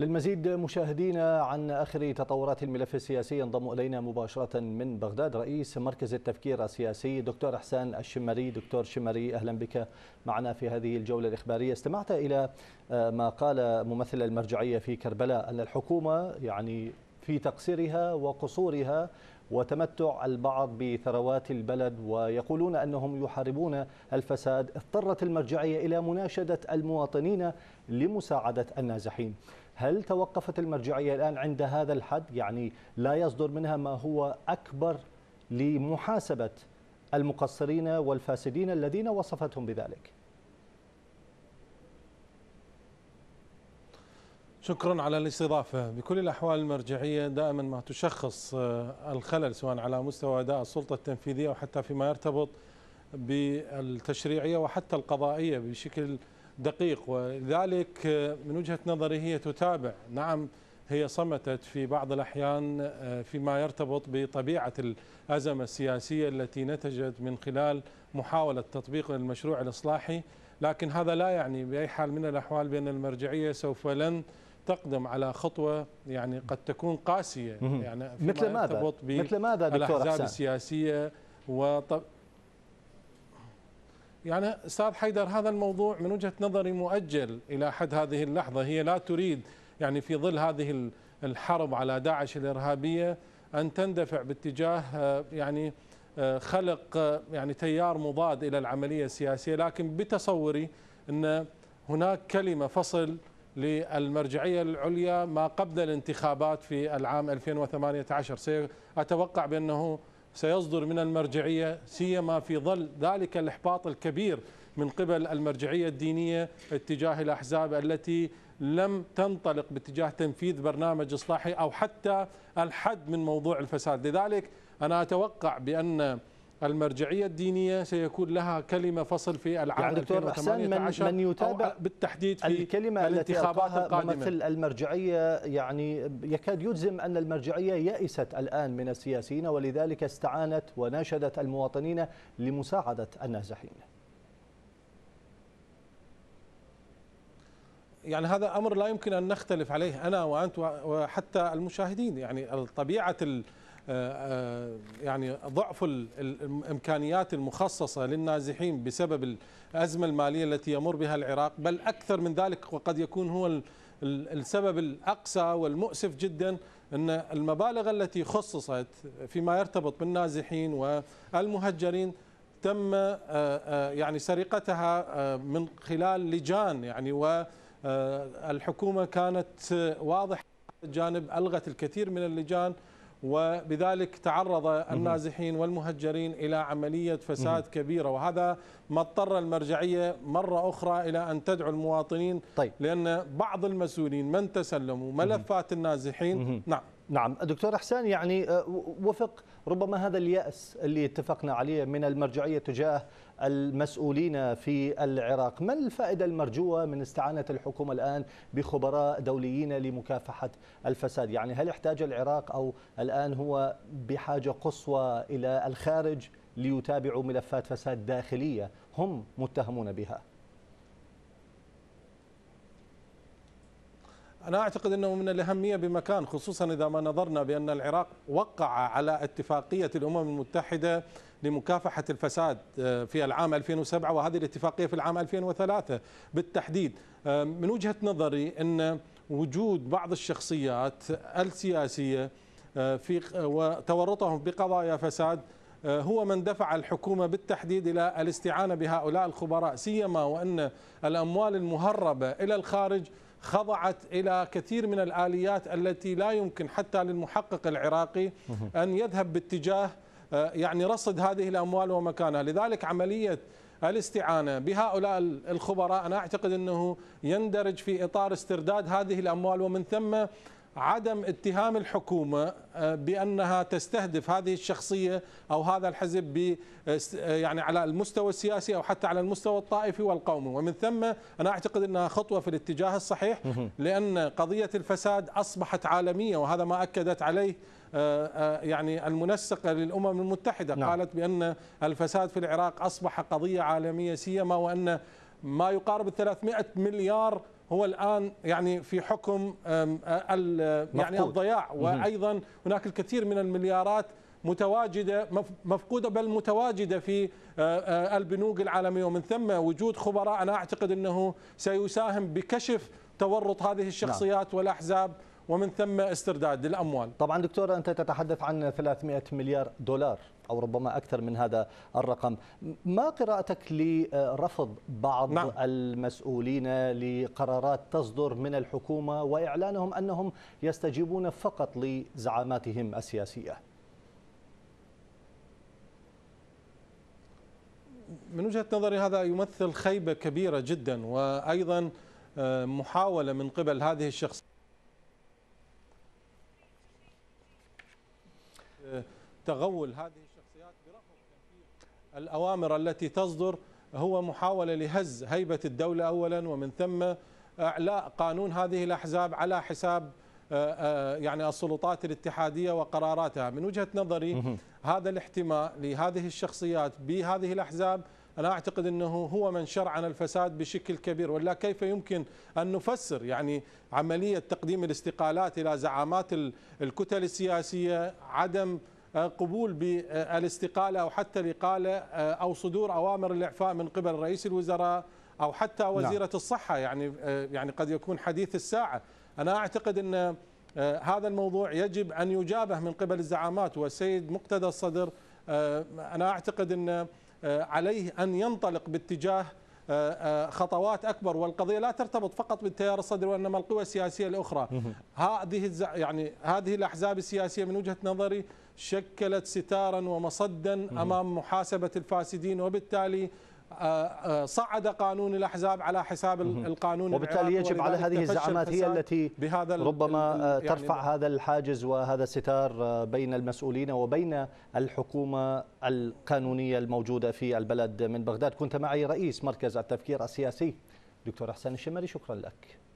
للمزيد مشاهدينا عن آخر تطورات الملف السياسي ينضم إلينا مباشرة من بغداد رئيس مركز التفكير السياسي دكتور أحسان الشمري دكتور شمري أهلا بك معنا في هذه الجولة الإخبارية استمعت إلى ما قال ممثل المرجعية في كربلاء أن الحكومة يعني في تقصيرها وقصورها وتمتع البعض بثروات البلد ويقولون انهم يحاربون الفساد اضطرت المرجعيه الى مناشده المواطنين لمساعده النازحين هل توقفت المرجعية الآن عند هذا الحد يعني لا يصدر منها ما هو أكبر لمحاسبة المقصرين والفاسدين الذين وصفتهم بذلك شكرا على الاستضافة بكل الأحوال المرجعية دائما ما تشخص آه، الخلل سواء على مستوى أداء السلطة التنفيذية أو حتى فيما يرتبط بالتشريعية وحتى القضائية بشكل دقيق ولذلك آه، من وجهة نظري هي تتابع نعم هي صمتت في بعض الأحيان آه، فيما يرتبط بطبيعة الأزمة السياسية التي نتجت من خلال محاولة تطبيق المشروع الإصلاحي لكن هذا لا يعني بأي حال من الأحوال بأن المرجعية سوف لن تقدم على خطوه يعني قد تكون قاسيه يعني مثل ماذا مثل ماذا دكتور الاحزاب السياسيه يعني استاذ حيدر هذا الموضوع من وجهه نظري مؤجل الى حد هذه اللحظه هي لا تريد يعني في ظل هذه الحرب على داعش الارهابيه ان تندفع باتجاه آه، يعني آه، خلق آه، يعني تيار مضاد الى العمليه السياسيه لكن بتصوري ان هناك كلمه فصل للمرجعيه العليا ما قبل الانتخابات في العام 2018 اتوقع بانه سيصدر من المرجعية سيما في ظل ذلك الإحباط الكبير من قبل المرجعية الدينية اتجاه الأحزاب التي لم تنطلق باتجاه تنفيذ برنامج إصلاحي أو حتى الحد من موضوع الفساد لذلك أنا أتوقع بأن المرجعية الدينية سيكون لها كلمة فصل في العام يعني 2018 من, من يتابع بالتحديد في الكلمة الانتخابات التي القادمة ممثل المرجعية يعني يكاد يجزم أن المرجعية يأست الآن من السياسيين ولذلك استعانت وناشدت المواطنين لمساعدة النازحين يعني هذا أمر لا يمكن أن نختلف عليه أنا وأنت وحتى المشاهدين يعني طبيعة آه، آه، يعني ضعف الامكانيات المخصصه للنازحين بسبب الازمه الماليه التي يمر بها العراق بل اكثر من ذلك وقد يكون هو السبب الاقسى والمؤسف جدا ان المبالغ التي خصصت فيما يرتبط بالنازحين والمهجرين تم آه، يعني سرقتها من خلال لجان يعني والحكومه كانت واضحه الجانب الغت الكثير من اللجان وبذلك تعرض النازحين والمهجرين إلى عملية فساد كبيرة وهذا ما اضطر المرجعية مرة أخرى إلى أن تدعو المواطنين طيب. لأن بعض المسؤولين من تسلموا ملفات النازحين نعم نعم دكتور حسان يعني آه، وفق ربما هذا اليأس اللي اتفقنا عليه من المرجعية تجاه المسؤولين في العراق ما الفائدة المرجوة من استعانة الحكومة الآن بخبراء دوليين لمكافحة الفساد يعني هل احتاج العراق أو الآن هو بحاجة قصوى إلى الخارج ليتابعوا ملفات فساد داخلية هم متهمون بها أنا أعتقد أنه من الأهمية بمكان خصوصا إذا ما نظرنا بأن العراق وقع على اتفاقية الأمم المتحدة لمكافحة الفساد آه، في العام 2007 وهذه الاتفاقية في العام 2003 بالتحديد آه، من وجهة نظري أن وجود بعض الشخصيات السياسية آه، في وتورطهم بقضايا فساد هو من دفع الحكومة بالتحديد إلى الاستعانة بهؤلاء الخبراء سيما وأن الأموال المهربة إلى الخارج خضعت إلى كثير من الآليات التي لا يمكن حتى للمحقق العراقي أن يذهب باتجاه آه، يعني رصد هذه الأموال ومكانها لذلك عملية الاستعانة بهؤلاء الخبراء أنا أعتقد أنه يندرج في إطار استرداد هذه الأموال ومن ثم عدم اتهام الحكومة آه، بأنها تستهدف هذه الشخصية أو هذا الحزب آه، آه، يعني على المستوى السياسي أو حتى على المستوى الطائفي والقومي ومن ثم أنا أعتقد أنها خطوة في الاتجاه الصحيح لأن قضية الفساد أصبحت عالمية وهذا ما أكدت عليه يعني المنسقة للأمم المتحدة نعم. قالت بأن الفساد في العراق أصبح قضية عالمية سيما وأن ما يقارب 300 مليار هو الآن يعني في حكم آه، يعني الضياع وأيضا هناك الكثير من المليارات متواجده مفقوده بل متواجده في آه، آه، البنوك العالميه ومن ثم وجود خبراء انا اعتقد انه سيساهم بكشف تورط هذه نعم. الشخصيات والاحزاب ومن ثم استرداد الأموال طبعا دكتور أنت تتحدث عن 300 مليار دولار أو ربما أكثر من هذا الرقم ما قراءتك لرفض بعض نعم. المسؤولين لقرارات تصدر من الحكومة وإعلانهم أنهم يستجيبون فقط لزعاماتهم السياسية من وجهة نظري هذا يمثل خيبة كبيرة جدا وأيضا آه، محاولة من قبل هذه الشخصية تغول هذه الشخصيات برفض الأوامر التي تصدر هو محاولة لهز هيبة الدولة أولا ومن ثم إعلاء قانون هذه الأحزاب على حساب آه، آه، يعني السلطات الاتحادية وقراراتها من وجهة نظري هذا الاحتماء لهذه الشخصيات بهذه الأحزاب أنا أعتقد أنه هو من شرعن الفساد بشكل كبير ولا كيف يمكن أن نفسر يعني عملية تقديم الاستقالات إلى زعامات الكتل السياسية عدم آه، قبول بالاستقالة أو حتى الإقالة آه، أو صدور أوامر الإعفاء من قبل رئيس الوزراء أو حتى نعم. وزيرة لا. الصحة يعني آه، يعني قد يكون حديث الساعة أنا أعتقد أن هذا الموضوع يجب أن يجابه من قبل الزعامات والسيد مقتدى الصدر أنا أعتقد أن عليه أن ينطلق باتجاه آه، آه، خطوات أكبر والقضية لا ترتبط فقط بالتيار الصدري وإنما القوى السياسية الأخرى هذه يعني هذه الأحزاب السياسية من وجهة نظري شكلت ستارا ومصدا أمام محاسبة الفاسدين وبالتالي صعد قانون الاحزاب على حساب القانون وبالتالي يجب على هذه الزعامات هي التي بهذا ربما آه، يعني ترفع يعني هذا الحاجز وهذا الستار آه، بين المسؤولين وبين الحكومه القانونيه الموجوده في البلد من بغداد كنت معي رئيس مركز التفكير السياسي دكتور احسان الشمري شكرا لك